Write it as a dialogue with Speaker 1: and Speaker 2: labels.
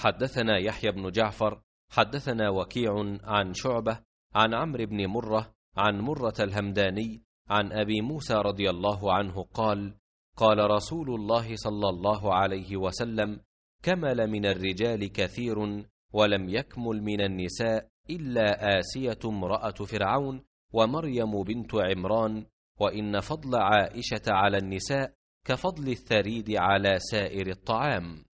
Speaker 1: حدثنا يحيى بن جعفر
Speaker 2: حدثنا وكيع عن شعبه عن عمرو بن مره عن مره الهمداني عن ابي موسى رضي الله عنه قال قال رسول الله صلى الله عليه وسلم كمل من الرجال كثير ولم يكمل من النساء الا اسيه امراه فرعون ومريم بنت عمران وان فضل عائشه على النساء كفضل الثريد
Speaker 3: على
Speaker 1: سائر الطعام